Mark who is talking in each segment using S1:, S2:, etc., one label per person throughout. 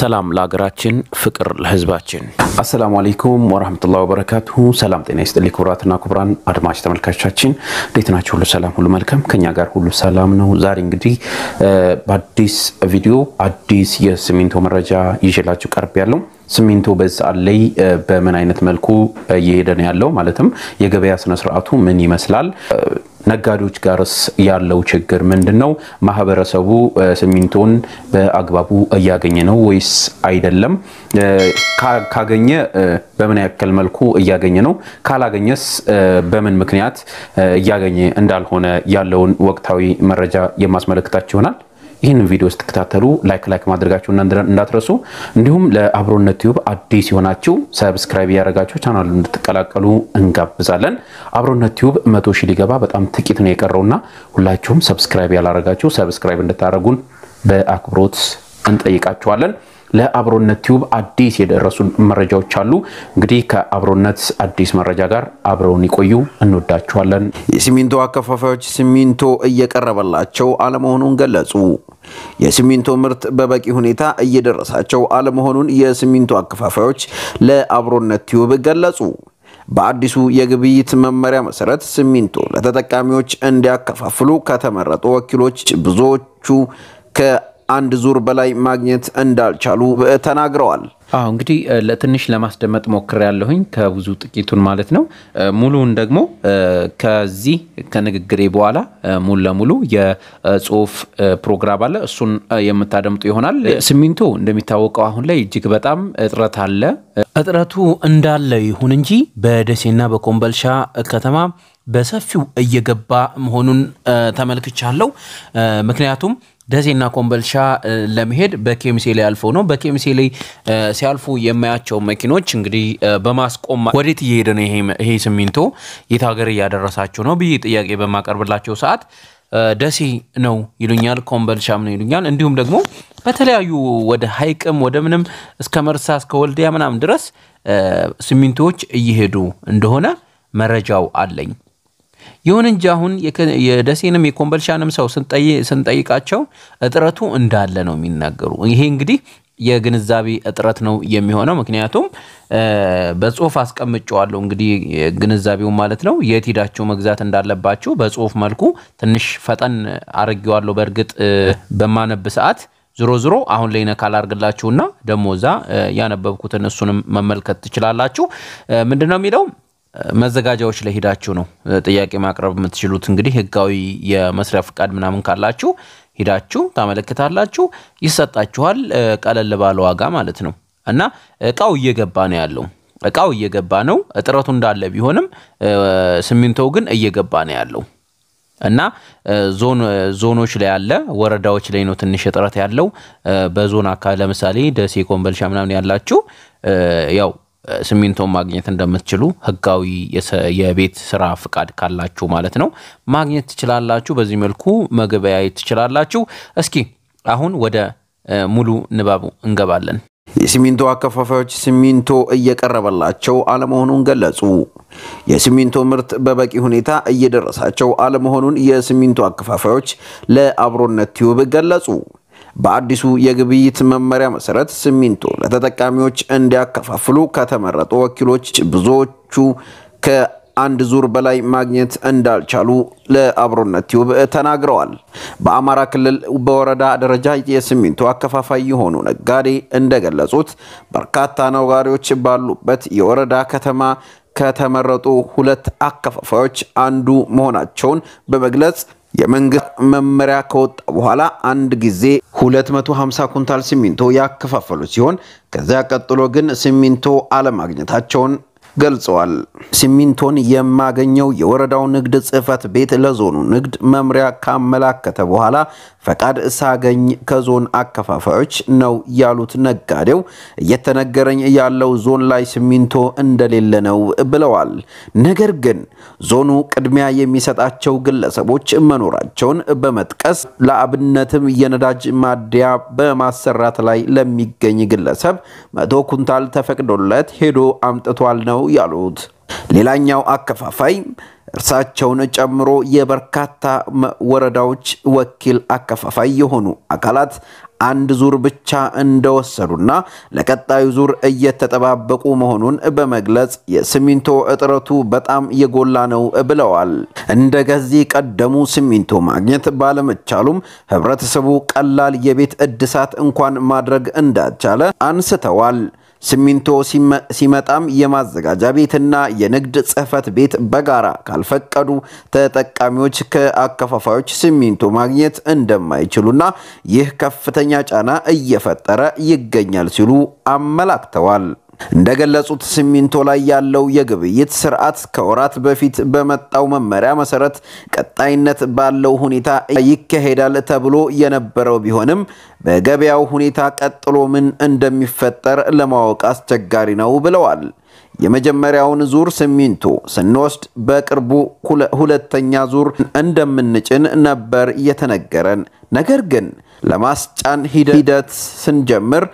S1: ሰላም ለሀገራችን፣ ፍቅር ለህዝባችን። አሰላሙ አሌይኩም ወራህመቱላሂ ወበረካቱሁ። ሰላም ጤና ይስጥልኝ ክቡራትና ክቡራን አድማጭ ተመልካቾቻችን እንዴት ናችሁ? ሁሉ ሰላም፣ ሁሉ መልካም፣ ከኛ ጋር ሁሉ ሰላም ነው። ዛሬ እንግዲህ በአዲስ ቪዲዮ አዲስ የሲሚንቶ መረጃ ይዤላችሁ ቀርብ ያለው ሲሚንቶ በዚህ ሰዓት ላይ በምን አይነት መልኩ እየሄደ ነው ያለው፣ ማለትም የገበያ ስነስርዓቱ ምን ይመስላል ነጋዴዎች ጋርስ ያለው ችግር ምንድን ነው? ማህበረሰቡ ሲሚንቶን በአግባቡ እያገኘ ነው ወይስ አይደለም? ካገኘ በምን ያክል መልኩ እያገኘ ነው? ካላገኘስ በምን ምክንያት እያገኘ እንዳልሆነ ያለውን ወቅታዊ መረጃ የማስመለክታችሁ ይሆናል። ይህንን ቪዲዮ ስትከታተሉ ላይክ ላይክ ማድረጋችሁ እንዳትረሱ፣ እንዲሁም ለአብሮነት ዩብ አዲስ የሆናችሁ ሰብስክራይብ ያደረጋችሁ ቻናሉ እንድትቀላቀሉ እንጋብዛለን። አብሮነት ዩብ መቶ ሺህ ሊገባ በጣም ጥቂት ነው የቀረውና ሁላችሁም ሰብስክራይብ ያላረጋችሁ ሰብስክራይብ እንድታደረጉን በአክብሮት እንጠይቃችኋለን። ለአብሮነት ቲዩብ አዲስ የደረሱ መረጃዎች አሉ። እንግዲህ ከአብሮነት አዲስ መረጃ ጋር አብረውን ይቆዩ፣ እንወዳችኋለን። የሲሚንቶ አከፋፋዮች ሲሚንቶ
S2: እየቀረበላቸው አለመሆኑን ገለጹ። የሲሚንቶ ምርት በበቂ ሁኔታ እየደረሳቸው አለመሆኑን የሲሚንቶ አከፋፋዮች ለአብሮነት ቲዩብ ገለጹ። በአዲሱ የግብይት መመሪያ መሰረት ሲሚንቶ ለተጠቃሚዎች እንዲያከፋፍሉ ከተመረጡ ወኪሎች ብዙዎቹ ከ አንድ ዙር በላይ ማግኘት እንዳልቻሉ ተናግረዋል።
S1: አሁ እንግዲህ ለትንሽ ለማስደመጥ ሞክር ያለሁኝ ከብዙ ጥቂቱን ማለት ነው። ሙሉውን ደግሞ ከዚህ ከንግግሬ በኋላ ሙሉ ለሙሉ የጽሁፍ ፕሮግራም አለ፣ እሱን የምታደምጡ ይሆናል። ሲሚንቶ እንደሚታወቀው አሁን ላይ እጅግ በጣም እጥረት አለ። እጥረቱ እንዳለ ይሁን እንጂ በደሴና በኮምበልሻ ከተማ በሰፊው እየገባ መሆኑን ተመልክቻለሁ። ምክንያቱም ደሴና ኮምበልቻ ለመሄድ በኬሚሴ ላይ አልፈው ነው። በኬሚሴ ላይ ሲያልፉ የማያቸው መኪኖች እንግዲህ በማስቆም ወዴት እየሄደ ነው ይሄ ሲሚንቶ የት ሀገር እያደረሳቸው ነው ብዬ ጥያቄ በማቀርብላቸው ሰዓት ደሴ ነው ይሉኛል፣ ኮምበልሻም ነው ይሉኛል። እንዲሁም ደግሞ በተለያዩ ወደ ሀይቅም ወደ ምንም እስከ መርሳ እስከ ወልዲያ ምናምን ድረስ ሲሚንቶዎች እየሄዱ እንደሆነ መረጃው አለኝ። ይሁን እንጂ አሁን የደሴንም የኮምበልሻንም ሰው ስንጠይቃቸው እጥረቱ እንዳለ ነው የሚናገሩ። ይሄ እንግዲህ የግንዛቤ እጥረት ነው የሚሆነው። ምክንያቱም በጽሁፍ አስቀምጨዋለሁ እንግዲህ ግንዛቤው ማለት ነው የት መግዛት እንዳለባችሁ በጽሁፍ መልኩ ትንሽ ፈጠን አድርጌዋለሁ። በእርግጥ በማነብ ሰዓት ዝሮ ዝሮ አሁን ላይ ነካል አድርግላችሁና ደግሞ እዛ ያነበብኩትን እሱንም መመልከት ትችላላችሁ። ምንድን ነው የሚለው መዘጋጃዎች ላይ ሄዳችሁ ነው ጥያቄ ማቅረብ የምትችሉት። እንግዲህ ህጋዊ የመስሪያ ፍቃድ ምናምን ካላችሁ ሄዳችሁ ታመለክታላችሁ፣ ይሰጣችኋል፣ ቀለል ባለ ዋጋ ማለት ነው። እና እቃው እየገባ ነው ያለው እቃው እየገባ ነው። እጥረቱ እንዳለ ቢሆንም ሲሚንቶው ግን እየገባ ነው ያለው እና ዞኖች ላይ ያለ ወረዳዎች ላይ ነው ትንሽ እጥረት ያለው። በዞን አካባቢ ለምሳሌ ደሴ፣ ኮምበልሻ ምናምን ያላችሁ ያው ሲሚንቶን ማግኘት እንደምትችሉ ህጋዊ የቤት ስራ ፍቃድ ካላችሁ ማለት ነው ማግኘት ትችላላችሁ። በዚህ መልኩ መገበያየት ትችላላችሁ። እስኪ አሁን ወደ ሙሉ ንባቡ እንገባለን።
S2: የሲሚንቶ አከፋፋዮች ሲሚንቶ እየቀረበላቸው አለመሆኑን ገለጹ። የሲሚንቶ ምርት በበቂ ሁኔታ እየደረሳቸው አለመሆኑን የሲሚንቶ አከፋፋዮች ለአብሮነት ቲዩብ ገለጹ። በአዲሱ የግብይት መመሪያ መሰረት ሲሚንቶ ለተጠቃሚዎች እንዲያከፋፍሉ ከተመረጡ ወኪሎች ብዙዎቹ ከአንድ ዙር በላይ ማግኘት እንዳልቻሉ ለአብሮነት ቲዩብ ተናግረዋል። በአማራ ክልል በወረዳ ደረጃ የሲሚንቶ አከፋፋይ የሆኑ ነጋዴ እንደገለጹት በርካታ ነጋሪዎች ባሉበት የወረዳ ከተማ ከተመረጡ ሁለት አከፋፋዮች አንዱ መሆናቸውን በመግለጽ የመንግስት መመሪያ ከወጣ በኋላ አንድ ጊዜ 250 ኩንታል ሲሚንቶ ያከፋፈሉ ሲሆን ከዚያ ቀጥሎ ግን ሲሚንቶ አለማግኘታቸውን ገልጸዋል። ሲሚንቶን የማገኘው የወረዳው ንግድ ጽህፈት ቤት ለዞኑ ንግድ መምሪያ ካመላከተ በኋላ ፈቃድ ሳገኝ ከዞን አከፋፋዮች ነው ያሉት ነጋዴው፣ እየተነገረኝ ያለው ዞን ላይ ሲሚንቶ እንደሌለ ነው ብለዋል። ነገር ግን ዞኑ ቅድሚያ የሚሰጣቸው ግለሰቦች መኖራቸውን በመጥቀስ ለአብነትም የነዳጅ ማደያ በማሰራት ላይ ለሚገኝ ግለሰብ መቶ ኩንታል ተፈቅዶለት ሄዶ አምጥቷል ነው ነው ያሉት። ሌላኛው አከፋፋይ እርሳቸውን ጨምሮ የበርካታ ወረዳዎች ወኪል አከፋፋይ የሆኑ አካላት አንድ ዙር ብቻ እንደወሰዱና ለቀጣዩ ዙር እየተጠባበቁ መሆኑን በመግለጽ የሲሚንቶ እጥረቱ በጣም የጎላ ነው ብለዋል። እንደ ከዚህ ቀደሙ ሲሚንቶ ማግኘት ባለመቻሉም ህብረተሰቡ ቀላል የቤት እድሳት እንኳን ማድረግ እንዳልቻለ አንስተዋል። ሲሚንቶ ሲመጣም የማዘጋጃ ቤትና የንግድ ጽህፈት ቤት በጋራ ካልፈቀዱ ተጠቃሚዎች ከአከፋፋዮች ሲሚንቶ ማግኘት እንደማይችሉና ይህ ከፍተኛ ጫና እየፈጠረ ይገኛል ሲሉ አመላክተዋል። እንደገለጹት ሲሚንቶ ላይ ያለው የግብይት ስርዓት ከወራት በፊት በመጣው መመሪያ መሰረት ቀጣይነት ባለው ሁኔታ ይካሄዳል ተብሎ የነበረው ቢሆንም በገበያው ሁኔታ ቀጥሎ ምን እንደሚፈጠር ለማወቅ አስቸጋሪ ነው ብለዋል። የመጀመሪያውን ዙር ሲሚንቶ ስንወስድ በቅርቡ ሁለተኛ ዙር እንደምንጭን ነበር የተነገረን። ነገር ግን ለማስጫን ሂደት ስንጀምር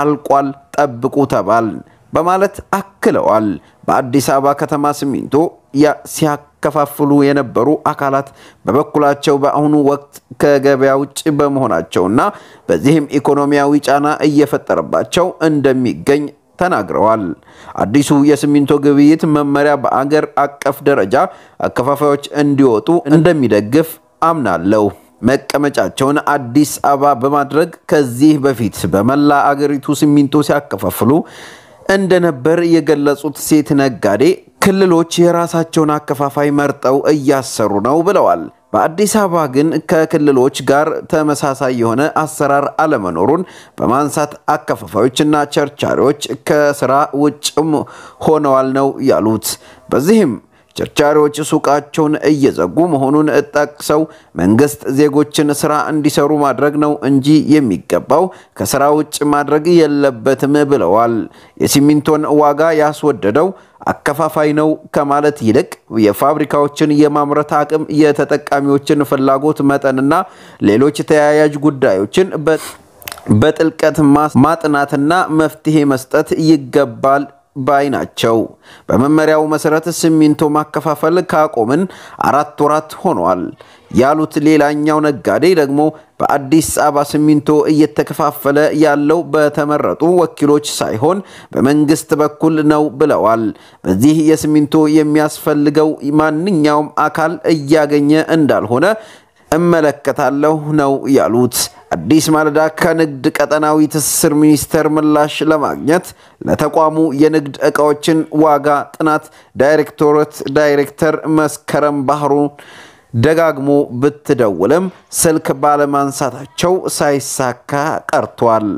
S2: አልቋል፣ ጠብቁ ተባል በማለት አክለዋል። በአዲስ አበባ ከተማ ሲሚንቶ ሲያከፋፍሉ የነበሩ አካላት በበኩላቸው በአሁኑ ወቅት ከገበያ ውጭ በመሆናቸውና በዚህም ኢኮኖሚያዊ ጫና እየፈጠረባቸው እንደሚገኝ ተናግረዋል። አዲሱ የሲሚንቶ ግብይት መመሪያ በአገር አቀፍ ደረጃ አከፋፋዮች እንዲወጡ እንደሚደግፍ አምናለሁ። መቀመጫቸውን አዲስ አበባ በማድረግ ከዚህ በፊት በመላ አገሪቱ ሲሚንቶ ሲያከፋፍሉ እንደነበር የገለጹት ሴት ነጋዴ ክልሎች የራሳቸውን አከፋፋይ መርጠው እያሰሩ ነው ብለዋል። በአዲስ አበባ ግን ከክልሎች ጋር ተመሳሳይ የሆነ አሰራር አለመኖሩን በማንሳት አከፋፋዮችና ቸርቻሪዎች ከስራ ውጭም ሆነዋል ነው ያሉት። በዚህም ቸርቻሪዎች ሱቃቸውን እየዘጉ መሆኑን ጠቅሰው መንግስት ዜጎችን ስራ እንዲሰሩ ማድረግ ነው እንጂ የሚገባው ከስራ ውጭ ማድረግ የለበትም ብለዋል። የሲሚንቶን ዋጋ ያስወደደው አከፋፋይ ነው ከማለት ይልቅ የፋብሪካዎችን የማምረት አቅም፣ የተጠቃሚዎችን ፍላጎት መጠንና ሌሎች ተያያዥ ጉዳዮችን በጥልቀት ማጥናትና መፍትሄ መስጠት ይገባል ባይ ናቸው። በመመሪያው መሰረት ሲሚንቶ ማከፋፈል ካቆምን አራት ወራት ሆኗል ያሉት ሌላኛው ነጋዴ ደግሞ በአዲስ አበባ ሲሚንቶ እየተከፋፈለ ያለው በተመረጡ ወኪሎች ሳይሆን በመንግስት በኩል ነው ብለዋል። በዚህ የሲሚንቶ የሚያስፈልገው ማንኛውም አካል እያገኘ እንዳልሆነ እመለከታለሁ ነው ያሉት። አዲስ ማለዳ ከንግድ ቀጠናዊ ትስስር ሚኒስቴር ምላሽ ለማግኘት ለተቋሙ የንግድ ዕቃዎችን ዋጋ ጥናት ዳይሬክቶሬት ዳይሬክተር መስከረም ባህሩ ደጋግሞ ብትደውልም ስልክ ባለማንሳታቸው ሳይሳካ ቀርቷል።